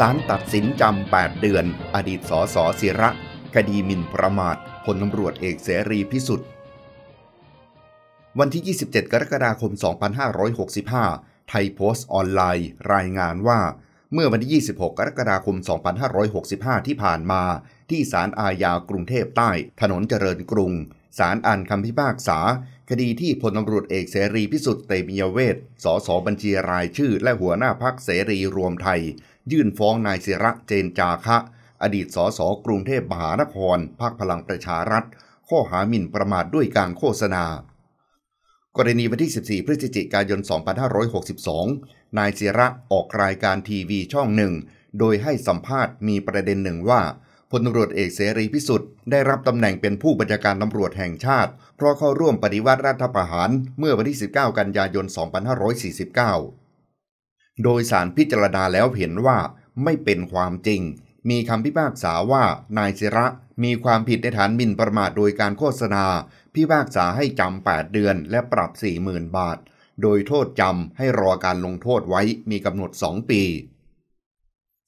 ศาลตัดสินจำ 8 เดือน อดีต สสศิระ คดีมินประมาทพลตำรวจเอกเสรีพิสุทธิ์ วันที่ 27 กรกฎาคม 2565 ไทยโพสต์ออนไลน์ รายงานว่า เมื่อวันที่ 26 กรกฎาคม 2565 ที่ผ่านมา ที่ศาลอาญากรุงเทพใต้ ถนนเจริญกรุงศาลอ่านคำพิพากษา คดีที่พลตำรวจเอกเสรีพิสุทธิ์เตมียเวศสสบัญชีรายชื่อ และหัวหน้าพักเสรีรวมไทยยื่นฟ้องนายศิระเจนจาคะ อดีตสสกรุงเทพมหานครพักคพลังประชารัฐ ข้อหาหมิ่นประมาทด้วยการโฆษณา กรณีวันที่ 14 พฤศจิกายน 2562 นายศิระออกรายการทีวีช่องหนึ่ง โดยให้สัมภาษณ์มีประเด็นหนึ่งว่าพลตำรวจเอกเสรีพิสุทธิ์ได้รับตำแหน่งเป็นผู้บัญชาการตำรวจแห่งชาติ เพราะเข้าร่วมปฏิวัติรัฐประหาร เมื่อวันที่ 19 กันยายน 2549โดยสารพิจารณาแล้วเห็นว่าไม่เป็นความจริง มีคำพิพากษาว่านายเสระมีความผิดในฐานหมิ่นประมาทโดยการโฆษณา พิพากษาให้จำ 8 เดือนและปรับ 40,000 บาท โดยโทษจำให้รอการลงโทษไว้มีกำหนด 2 ปี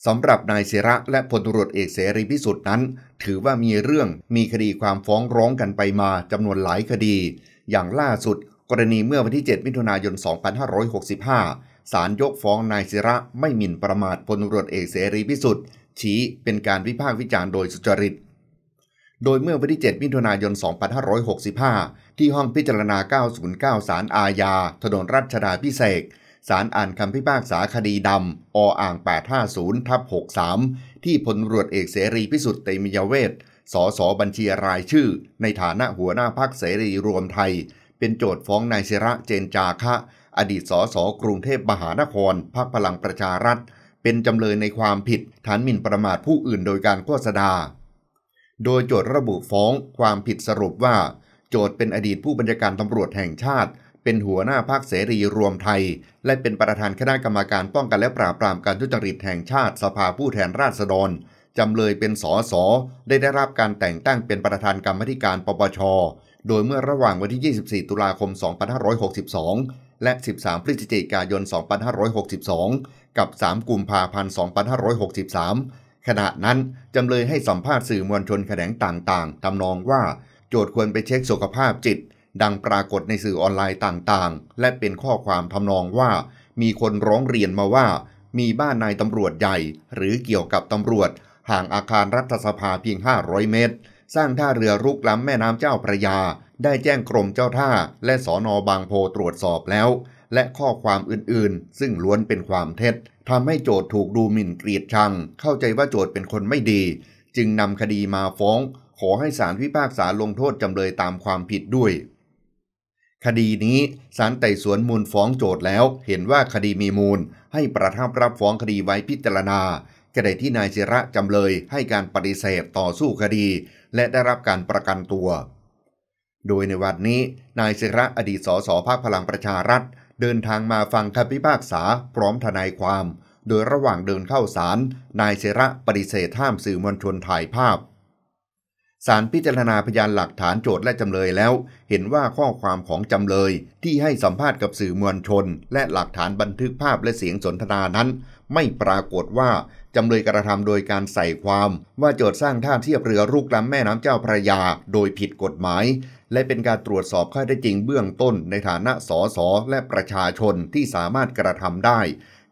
สำหรับนายเสระและพลตรวจเอกเสรีพิสุทธิ์นั้น ถือว่ามีเรื่องมีคดีความฟ้องร้องกันไปมาจำนวนหลายคดี อย่างล่าสุด กรณีเมื่อวันที่7มิถุนายน 2565ศาลยกฟ้องนายศิระไม่หมิ่นประมาทพลตรวจเอกเสรีพิสุทธิ์ชี้เป็นการวิพากษ์วิจารณ์โดยสุจริต โดยเมื่อวันที่7มิถุนายน 2565 ที่ห้องพิจารณา909ศาลอาญาถนนรัชดาพิเศษศาลอ่านคำพิพากษาคดีดำออ่าง850ทับ63ที่พลรวจเอกเสรีพิสุทธิ์เตมิยเวทสสบัญชีรายชื่อ ในฐานะหัวหน้าพักเสรีรวมไทย เป็นโจทย์ฟ้องนายศิระเจนจาคะอดีตสสกรุงเทพมหานครพักพลังประชารัฐ เป็น จำเลย ในความผิดฐานหมิ่นประมาทผู้อื่นโดยการโฆษณา โดยโจทระบุ ฟ้อง ความผิดสรุปว่า โจทเป็นอดีตผู้บัญชาการตำรวจแห่งชาติ เป็นหัวหน้าพาค เสรีรวมไทย และเป็นประธานคณะกรรมการป้องกันและปราบปรามการทุจริตแห่งชาติสภาผู้แทนราษฎรจำเลยเป็นสสได้ได้รับการแต่งตั้งเป็นประธานกรรมธิการปปชโดยเมื่อระหว่างวันที่ 24 ตุลาคม 2562และ 13 พฤศจิกายน 2562 กับ 3 กุมภาพันธ์ 2563 ขณะนั้น จำเลยให้สัมภาษณ์สื่อมวลชนแขนงต่าง ๆ ทำนองว่า โจทย์ควรไปเช็คสุขภาพจิต ดังปรากฏในสื่อออนไลน์ต่างๆ และเป็นข้อความทำนองว่า มีคนร้องเรียนมาว่า มีบ้านนายตำรวจใหญ่ หรือเกี่ยวกับตำรวจ ห่างอาคารรัฐสภาเพียง 500 เมตร สร้างท่าเรือรุกล้ำแม่น้ำเจ้าพระยาได้แจ้งกรมเจ้าท่า และสอนอบางโพตรวจสอบแล้ว และข้อความอื่นๆ ซึ่งล้วนเป็นความเท็จทำให้โจทถูกดูหมิ่นเกลียดชัง เข้าใจว่าโจทเป็นคนไม่ดี จึงนำคดีมาฟ้อง ขอให้ศาลพิพากษาลงโทษจำเลยตามความผิดด้วย คดีนี้ศาลไต่สวนมูลฟ้องโจทแล้ว เห็นว่าคดีมีมูลให้ประทับรับฟ้องคดีไว้พิจารณาขณะที่นายเิระจำเลยให้การปฏิเสธต่อสู้คดี และได้รับการประกันตัวโดยในวันนี้นายศิระอดีตสสภาคพลังประชารัฐ เดินทางมาฟังคำพิพากษาพร้อมทนายความ โดยระหว่างเดินเข้าศาลนายศิระปฏิเสธห้ามสื่อมวลชนถ่ายภาพศาลพิจารณาพยานหลักฐานโจทย์และจำเลยแล้ว เห็นว่าข้อความของจำเลยที่ให้สัมภาษณ์กับสื่อมวลชน และหลักฐานบันทึกภาพและเสียงสนทนานั้น ไม่ปรากฏว่าจำเลยกระทำโดยการใส่ความ ว่าโจทย์สร้างท่าเทียบเรือรุกล้ำแม่น้ำเจ้าพระยาโดยผิดกฎหมายและเป็นการตรวจสอบข้อได้จริงเบื้องต้นในฐานะสสและประชาชนที่สามารถกระทำได้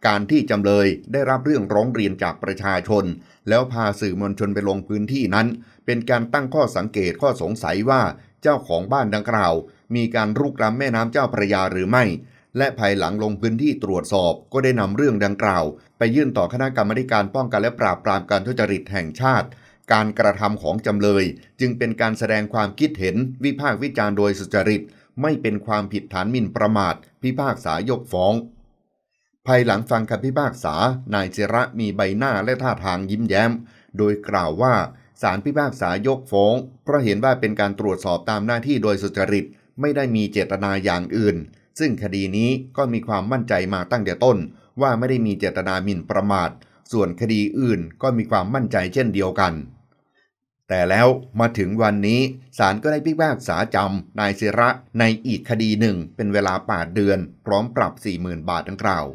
การที่จำเลยได้รับเรื่องร้องเรียนจากประชาชน แล้วพาสื่อมวลชนไปลงพื้นที่นั้น เป็นการตั้งข้อสังเกตข้อสงสัยว่าเจ้าของบ้านดังกล่าว มีการรุกรามแม่น้ำเจ้าพระยาหรือไม่ และภายหลังลงพื้นที่ตรวจสอบก็ได้นำเรื่องดังกล่าว ไปยื่นต่อคณะกรรมการป้องกันและปราบปรามการทุจริตแห่งชาติการกระทำของจำเลยจึงเป็นการแสดงความคิดเห็นวิพากษ์วิจารณ์โดยสุจริต ไม่เป็นความผิดฐานมิ่นประมาทพิพากษายกฟ้องภายหลังฟังคำพิพากษานายเจระมีใบหน้าและท่าทางยิ้มแย้ม โดยกล่าวว่าสารพิพากษายกฟ้องเพราะเห็นว่าเป็นการตรวจสอบตามหน้าที่โดยสุจริต ไม่ได้มีเจตนาอย่างอื่น ซึ่งคดีนี้ก็มีความมั่นใจมาตั้งแต่ต้นว่าไม่ได้มีเจตนาหมิ่นประมาท ส่วนคดีอื่นก็มีความมั่นใจเช่นเดียวกันแต่แล้วมาถึงวันนี้ศาลก็ได้พิพากษาจำ นายศิระในอีกคดีหนึ่งเป็นเวลา8เดือน พร้อมปรับ 40,000 บาทดังกล่าว